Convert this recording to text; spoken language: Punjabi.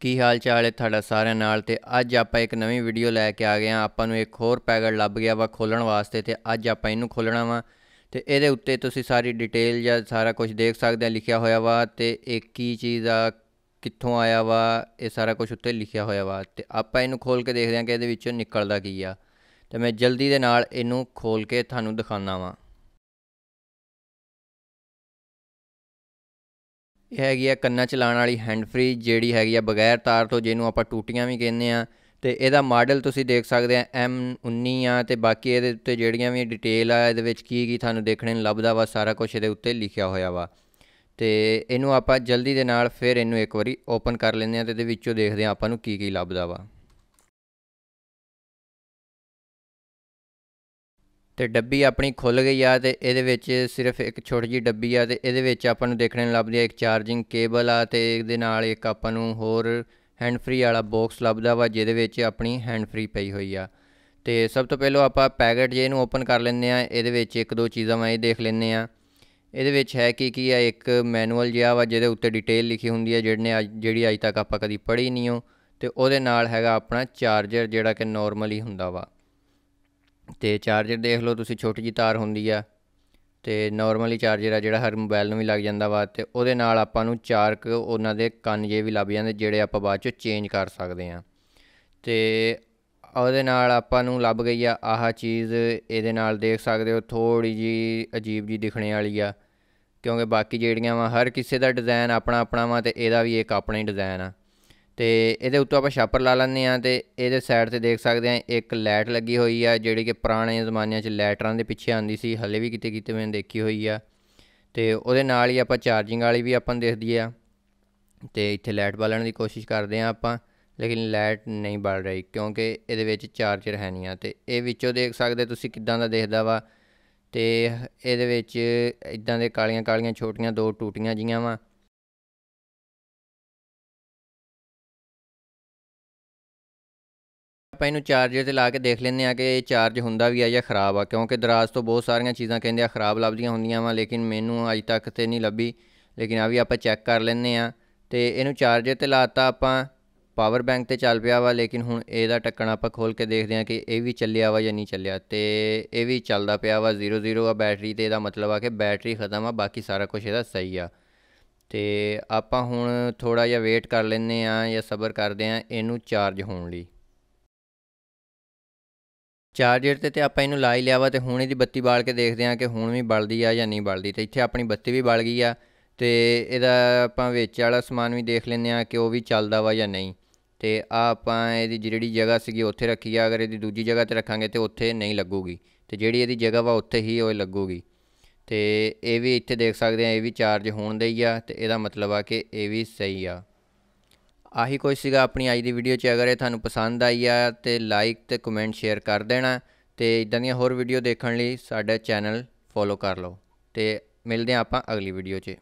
ਕੀ ਹਾਲ ਚਾਲ ਹੈ ਤੁਹਾਡਾ ਸਾਰਿਆਂ ਨਾਲ ਤੇ ਅੱਜ ਆਪਾਂ ਇੱਕ ਨਵੀਂ ਵੀਡੀਓ ਲੈ ਕੇ ਆ ਗਏ ਆ ਆਪਾਂ ਨੂੰ ਇੱਕ ਹੋਰ ਪੈਕਟ ਲੱਭ ਗਿਆ ਵਾ ਖੋਲਣ ਵਾਸਤੇ ਤੇ ਅੱਜ ਆਪਾਂ ਇਹਨੂੰ ਖੋਲਣਾ ਵਾ ਤੇ ਇਹਦੇ ਉੱਤੇ ਤੁਸੀਂ ਸਾਰੀ ਡਿਟੇਲ ਜਾਂ ਸਾਰਾ ਕੁਝ ਦੇਖ ਸਕਦੇ ਆ ਲਿਖਿਆ ਹੋਇਆ ਵਾ ਤੇ ਇਹ ਕੀ ਚੀਜ਼ ਆ ਕਿੱਥੋਂ ਆਇਆ ਵਾ ਇਹ ਸਾਰਾ ਕੁਝ ਉੱਤੇ ਲਿਖਿਆ ਹੋਇਆ ਵਾ ਤੇ ਆਪਾਂ ਇਹਨੂੰ ਖੋਲ ਕੇ ਦੇਖਦੇ ਆ ਕਿ ਇਹਦੇ ਵਿੱਚੋਂ ਨਿਕਲਦਾ ਕੀ ਆ ਤੇ ਮੈਂ ਜਲਦੀ ਦੇ ਨਾਲ ਇਹਨੂੰ ਖੋਲ ਕੇ ਤੁਹਾਨੂੰ ਦਿਖਾਉਣਾ ਵਾ ਇਹ ਹੈਗੀ ਆ ਕੰਨਾਂ ਚ ਲਾਣ ਵਾਲੀ ਹੈਂਡ ਫ੍ਰੀ ਜਿਹੜੀ ਹੈਗੀ ਆ ਬਗੈਰ ਤਾਰ ਤੋਂ ਜਿਹਨੂੰ ਆਪਾਂ ਟੂਟੀਆਂ ਵੀ ਕਹਿੰਦੇ ਆ ਤੇ ਇਹਦਾ ਮਾਡਲ ਤੁਸੀਂ ਦੇਖ ਸਕਦੇ ਆ M19 ਆ ਤੇ ਬਾਕੀ ਇਹਦੇ ਉੱਤੇ ਜਿਹੜੀਆਂ ਵੀ ਡਿਟੇਲ ਆ ਇਹਦੇ ਵਿੱਚ ਕੀ ਕੀ ਤੁਹਾਨੂੰ ਦੇਖਣੇ ਨੂੰ ਲੱਭਦਾ ਵਾ ਸਾਰਾ ਕੁਝ ਇਹਦੇ ਉੱਤੇ ਲਿਖਿਆ ਹੋਇਆ ਵਾ ਤੇ ਇਹਨੂੰ ਆਪਾਂ ਜਲਦੀ ਦੇ ਨਾਲ ਫਿਰ ਇਹਨੂੰ ਇੱਕ ਵਾਰੀ ਓਪਨ ਕਰ ਲੈਂਦੇ ਆ ਤੇ ਇਹਦੇ ਵਿੱਚੋਂ ਦੇਖਦੇ ਆ ਆਪਾਂ ਨੂੰ ਕੀ ਕੀ ਲੱਭਦਾ ਵਾ ਤੇ ਡੱਬੀ ਆਪਣੀ ਖੁੱਲ ਗਈ ਆ ਤੇ ਇਹਦੇ ਵਿੱਚ ਸਿਰਫ ਇੱਕ ਛੋਟੀ ਜੀ ਡੱਬੀ ਆ ਤੇ ਇਹਦੇ ਵਿੱਚ ਆਪਾਂ ਨੂੰ ਦੇਖਣ ਨੂੰ ਲੱਭਦੀ ਆ ਇੱਕ ਚਾਰਜਿੰਗ ਕੇਬਲ ਆ ਤੇ ਇਹਦੇ ਨਾਲ ਇੱਕ ਆਪਾਂ ਨੂੰ ਹੋਰ ਹੈਂਡ ਫ੍ਰੀ ਵਾਲਾ ਬਾਕਸ ਲੱਭਦਾ ਵਾ ਜਿਹਦੇ ਵਿੱਚ ਆਪਣੀ ਹੈਂਡ ਫ੍ਰੀ ਪਈ ਹੋਈ ਆ ਤੇ ਸਭ ਤੋਂ ਪਹਿਲਾਂ ਆਪਾਂ ਪੈਕੇਟ ਜੇ ਇਹਨੂੰ ਓਪਨ ਕਰ ਲੈਂਦੇ ਆ ਇਹਦੇ ਵਿੱਚ ਇੱਕ ਦੋ ਚੀਜ਼ਾਂ ਮੈਂ ਇਹ ਦੇਖ ਲੈਂਦੇ ਆ ਇਹਦੇ ਵਿੱਚ ਹੈ ਕੀ ਕੀ ਆ ਇੱਕ ਮੈਨੂਅਲ ਜਿਹਾ ਵਾ ਜਿਹਦੇ ਉੱਤੇ ਡਿਟੇਲ ਲਿਖੀ ਹੁੰਦੀ ਜਿਹੜਨੇ ਅੱਜ ਜਿਹੜੀ ਅੱਜ ਤੱਕ ਆਪਾਂ ਕਦੀ ਪੜ੍ਹੀ ਨਹੀਂ ਹੋ ਤੇ ਉਹਦੇ ਨਾਲ ਹੈਗਾ ਆਪਣਾ ਚਾਰਜਰ ਜਿਹੜਾ ਕਿ ਨਾਰਮਲੀ ਹੁੰਦਾ ਵਾ ਤੇ ਚਾਰਜਰ ਦੇਖ ਲਓ ਤੁਸੀਂ ਛੋਟੀ ਜੀ ਤਾਰ ਹੁੰਦੀ ਆ ਤੇ ਨਾਰਮਲੀ ਚਾਰਜਰ ਆ ਜਿਹੜਾ ਹਰ ਮੋਬਾਈਲ ਨੂੰ ਵੀ ਲੱਗ ਜਾਂਦਾ ਵਾ ਤੇ ਉਹਦੇ ਨਾਲ ਆਪਾਂ ਨੂੰ ਚਾਰ ਕ ਉਹਨਾਂ ਦੇ ਕੰਨ ਜੇ ਵੀ ਲੱਭ ਜਾਂਦੇ ਜਿਹੜੇ ਆਪਾਂ ਬਾਅਦ ਚੋਂ ਚੇਂਜ ਕਰ ਸਕਦੇ ਆ ਤੇ ਉਹਦੇ ਨਾਲ ਆਪਾਂ ਨੂੰ ਲੱਭ ਗਈ ਆ ਆਹ ਚੀਜ਼ ਇਹਦੇ ਨਾਲ ਦੇਖ ਸਕਦੇ ਹੋ ਥੋੜੀ ਜੀ ਅਜੀਬ ਜੀ ਦਿਖਣੇ ਵਾਲੀ ਆ ਕਿਉਂਕਿ ਬਾਕੀ ਜਿਹੜੀਆਂ ਵਾ ਹਰ ਕਿਸੇ ਦਾ ਡਿਜ਼ਾਈਨ ਆਪਣਾ ਆਪਣਾ ਵਾ ਤੇ ਇਹਦਾ ਵੀ ਇੱਕ ਆਪਣਾ ਹੀ ਡਿਜ਼ਾਈਨ ਆ ਤੇ ਇਹਦੇ ਉੱਤੋਂ ਆਪਾਂ ਛਾਪਰ ਲਾ ਲੈਂਦੇ ਆ ਤੇ ਇਹਦੇ ਸਾਈਡ ਤੇ ਦੇਖ ਸਕਦੇ ਆ ਇੱਕ ਲਾਈਟ ਲੱਗੀ ਹੋਈ ਆ ਜਿਹੜੀ ਕਿ ਪੁਰਾਣੇ ਜ਼ਮਾਨਿਆਂ 'ਚ ਲੈਟਰਾਂ ਦੇ ਪਿੱਛੇ ਆਂਦੀ ਸੀ ਹਲੇ ਵੀ ਕਿਤੇ ਕਿਤੇ ਮੈਂ ਦੇਖੀ ਹੋਈ ਆ ਤੇ ਉਹਦੇ ਨਾਲ ਹੀ ਆਪਾਂ ਚਾਰਜਿੰਗ ਵਾਲੀ ਵੀ ਆਪਾਂ ਦੇਖਦੀ ਆ ਤੇ ਇੱਥੇ ਲਾਈਟ ਬਾਲਣ ਦੀ ਕੋਸ਼ਿਸ਼ ਕਰਦੇ ਆ ਆਪਾਂ ਲੇਕਿਨ ਲਾਈਟ ਨਹੀਂ ਬਲ ਰਹੀ ਕਿਉਂਕਿ ਇਹਦੇ ਵਿੱਚ ਚਾਰਜਰ ਹੈ ਨਹੀਂ ਆ ਤੇ ਇਹ ਵਿੱਚੋਂ ਦੇਖ ਸਕਦੇ ਤੁਸੀਂ ਕਿੱਦਾਂ ਦਾ ਦੇਖਦਾ ਵਾ ਤੇ ਇਹਦੇ ਵਿੱਚ ਇਦਾਂ ਦੇ ਕਾਲੀਆਂ ਕਾਲੀਆਂ ਛੋਟੀਆਂ ਦੋ ਟੂਟੀਆਂ ਜੀਆਂ ਵਾ ਆਪਾਂ ਇਹਨੂੰ ਚਾਰਜਰ ਤੇ ਲਾ ਕੇ ਦੇਖ ਲੈਂਦੇ ਆ ਕਿ ਇਹ ਚਾਰਜ ਹੁੰਦਾ ਵੀ ਆ ਜਾਂ ਖਰਾਬ ਆ ਕਿਉਂਕਿ ਦਰਾਜ਼ ਤੋਂ ਬਹੁਤ ਸਾਰੀਆਂ ਚੀਜ਼ਾਂ ਕਹਿੰਦੇ ਆ ਖਰਾਬ ਲੱਭਦੀਆਂ ਹੁੰਦੀਆਂ ਵਾ ਲੇਕਿਨ ਮੈਨੂੰ ਅਜੇ ਤੱਕ ਤੇ ਨਹੀਂ ਲੱਭੀ ਲੇਕਿਨ ਆ ਵੀ ਆਪਾਂ ਚੈੱਕ ਕਰ ਲੈਂਦੇ ਆ ਤੇ ਇਹਨੂੰ ਚਾਰਜਰ ਤੇ ਲਾਤਾ ਆਪਾਂ ਪਾਵਰ ਬੈਂਕ ਤੇ ਚੱਲ ਪਿਆ ਵਾ ਲੇਕਿਨ ਹੁਣ ਇਹਦਾ ਟੱਕਣ ਆਪਾਂ ਖੋਲ ਕੇ ਦੇਖਦੇ ਆ ਕਿ ਇਹ ਵੀ ਚੱਲਿਆ ਵਾ ਜਾਂ ਨਹੀਂ ਚੱਲਿਆ ਤੇ ਇਹ ਵੀ ਚੱਲਦਾ ਪਿਆ ਵਾ 00 ਆ ਬੈਟਰੀ ਤੇ ਇਹਦਾ ਮਤਲਬ ਆ ਕਿ ਬੈਟਰੀ ਖਤਮ ਆ ਬਾਕੀ ਸਾਰਾ ਕੁਝ ਇਹਦਾ ਸਹੀ ਆ ਤੇ ਆਪਾਂ ਹੁਣ ਥੋੜਾ ਜਿਹਾ ਵੇਟ ਕਰ ਲੈਨੇ ਆ ਜਾਂ ਸਬਰ ਕਰਦੇ ਆ ਇਹਨੂੰ ਚਾਰਜ ਹੋਣ ਲਈ ਚਾਰਜਰ ਤੇ ਤੇ ਆਪਾਂ ਇਹਨੂੰ ਲਾ ਹੀ ਲਿਆ ਵਾ ਤੇ ਹੁਣ ਇਹਦੀ ਬੱਤੀ ਬਾਲ ਕੇ ਦੇਖਦੇ ਆ ਕਿ ਹੁਣ ਵੀ ਬਲਦੀ ਆ ਜਾਂ ਨਹੀਂ ਬਲਦੀ ਤੇ ਇੱਥੇ ਆਪਣੀ ਬੱਤੀ ਵੀ ਬਲ ਗਈ ਆ ਤੇ ਇਹਦਾ ਆਪਾਂ ਵਿੱਚ ਵਾਲਾ ਸਮਾਨ ਵੀ ਦੇਖ ਲੈਂਦੇ ਆ ਕਿ ਉਹ ਵੀ ਚੱਲਦਾ ਵਾ ਜਾਂ ਨਹੀਂ ਤੇ ਆ ਆਪਾਂ ਇਹਦੀ ਜਿਹੜੀ ਜਗ੍ਹਾ ਸੀਗੀ ਉੱਥੇ ਰੱਖੀ ਆ ਅਗਰ ਇਹਦੀ ਦੂਜੀ ਜਗ੍ਹਾ ਤੇ ਰੱਖਾਂਗੇ ਤੇ ਉੱਥੇ ਨਹੀਂ ਲੱਗੂਗੀ ਤੇ ਜਿਹੜੀ ਇਹਦੀ ਜਗ੍ਹਾ ਵਾ ਉੱਥੇ ਹੀ ਉਹ ਲੱਗੂਗੀ ਤੇ ਇਹ ਵੀ ਇੱਥੇ ਦੇਖ ਸਕਦੇ ਆ ਇਹ ਵੀ ਚਾਰਜ ਹੋਣ ਦੇ ਹੀ ਆ ਤੇ ਇਹਦਾ ਮਤਲਬ ਆ ਕਿ ਇਹ ਵੀ ਸਹੀ ਆ ਆਹੀ ਕੁਝ ਸੀਗਾ ਆਪਣੀ ਅੱਜ ਦੀ ਵੀਡੀਓ 'ਚ ਅਗਰ ਇਹ ਤੁਹਾਨੂੰ ਪਸੰਦ ਆਈ ਆ ਤੇ ਲਾਈਕ ਤੇ ਕਮੈਂਟ ਸ਼ੇਅਰ ਕਰ ਦੇਣਾ ਤੇ ਇਦਾਂ ਦੀਆਂ ਹੋਰ ਵੀਡੀਓ ਦੇਖਣ ਲਈ ਸਾਡਾ ਚੈਨਲ ਫੋਲੋ ਕਰ ਲਓ ਤੇ ਮਿਲਦੇ ਆਪਾਂ ਅਗਲੀ ਵੀਡੀਓ 'ਚ